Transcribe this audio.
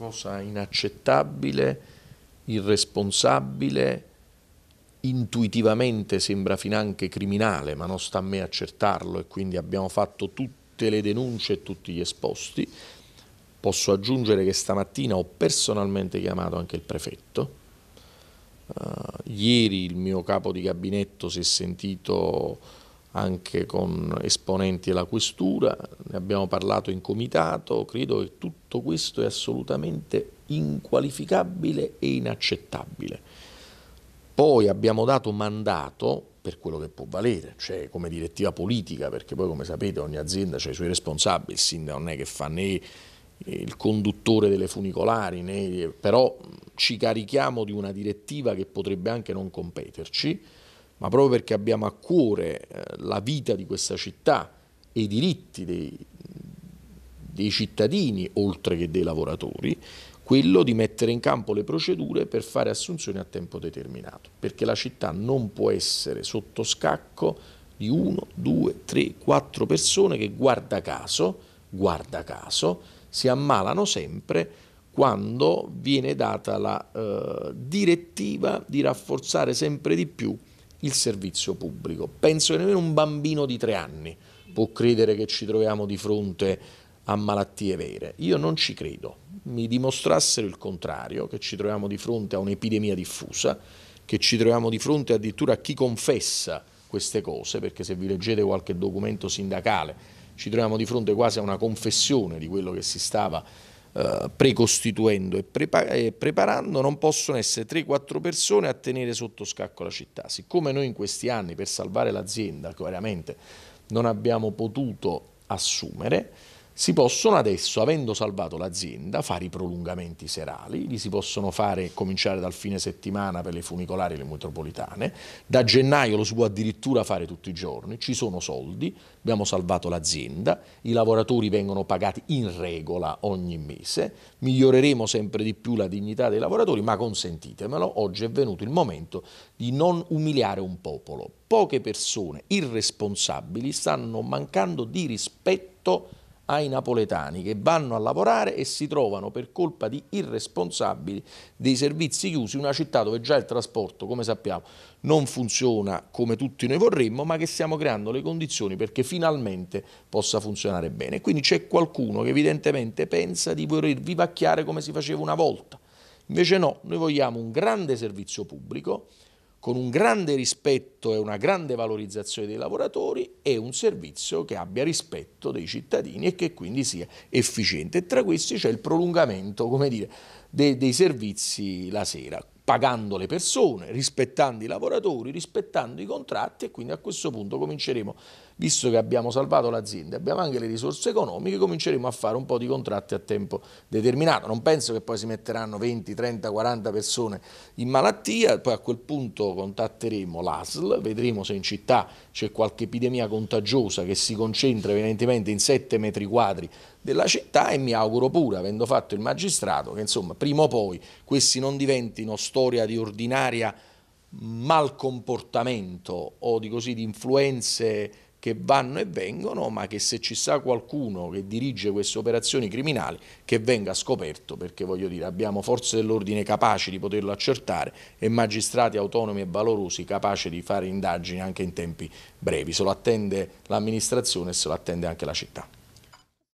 cosa inaccettabile, irresponsabile, intuitivamente sembra finanche criminale, ma non sta a me accertarlo e quindi abbiamo fatto tutte le denunce e tutti gli esposti. Posso aggiungere che stamattina ho personalmente chiamato anche il prefetto. Uh, ieri il mio capo di gabinetto si è sentito anche con esponenti della questura, ne abbiamo parlato in comitato, credo che tutto questo è assolutamente inqualificabile e inaccettabile. Poi abbiamo dato mandato per quello che può valere, cioè come direttiva politica, perché poi come sapete ogni azienda ha i suoi responsabili, il sindaco non è che fa né eh, il conduttore delle funicolari, né, eh, però ci carichiamo di una direttiva che potrebbe anche non competerci, ma proprio perché abbiamo a cuore eh, la vita di questa città e i diritti dei, dei cittadini, oltre che dei lavoratori, quello di mettere in campo le procedure per fare assunzioni a tempo determinato, perché la città non può essere sotto scacco di uno, due, tre, quattro persone che guarda caso, guarda caso, si ammalano sempre quando viene data la eh, direttiva di rafforzare sempre di più il servizio pubblico. Penso che nemmeno un bambino di tre anni può credere che ci troviamo di fronte a malattie vere. Io non ci credo. Mi dimostrassero il contrario, che ci troviamo di fronte a un'epidemia diffusa, che ci troviamo di fronte addirittura a chi confessa queste cose, perché se vi leggete qualche documento sindacale ci troviamo di fronte quasi a una confessione di quello che si stava eh, precostituendo e, prepa e, preparando non possono essere 3-4 persone a tenere sotto scacco la città. Siccome noi in questi anni per salvare l'azienda chiaramente non abbiamo potuto assumere, si possono adesso, avendo salvato l'azienda, fare i prolungamenti serali, li si possono fare cominciare dal fine settimana per le funicolari e le metropolitane, da gennaio lo si può addirittura fare tutti i giorni, ci sono soldi, abbiamo salvato l'azienda, i lavoratori vengono pagati in regola ogni mese, miglioreremo sempre di più la dignità dei lavoratori, ma consentitemelo, oggi è venuto il momento di non umiliare un popolo. Poche persone irresponsabili stanno mancando di rispetto ai napoletani che vanno a lavorare e si trovano per colpa di irresponsabili dei servizi chiusi una città dove già il trasporto, come sappiamo, non funziona come tutti noi vorremmo, ma che stiamo creando le condizioni perché finalmente possa funzionare bene. Quindi c'è qualcuno che evidentemente pensa di voler vivacchiare come si faceva una volta. Invece no, noi vogliamo un grande servizio pubblico con un grande rispetto e una grande valorizzazione dei lavoratori e un servizio che abbia rispetto dei cittadini e che quindi sia efficiente. E tra questi c'è il prolungamento come dire, dei, dei servizi la sera pagando le persone, rispettando i lavoratori, rispettando i contratti e quindi a questo punto cominceremo, visto che abbiamo salvato l'azienda, e abbiamo anche le risorse economiche, cominceremo a fare un po' di contratti a tempo determinato. Non penso che poi si metteranno 20, 30, 40 persone in malattia, poi a quel punto contatteremo l'ASL, vedremo se in città c'è qualche epidemia contagiosa che si concentra evidentemente in 7 metri quadri della città e mi auguro pure, avendo fatto il magistrato, che insomma prima o poi questi non diventino storia di ordinaria mal comportamento o di così di influenze che vanno e vengono, ma che se ci sa qualcuno che dirige queste operazioni criminali, che venga scoperto, perché voglio dire, abbiamo forze dell'ordine capaci di poterlo accertare e magistrati autonomi e valorosi capaci di fare indagini anche in tempi brevi. Se lo attende l'amministrazione e se lo attende anche la città.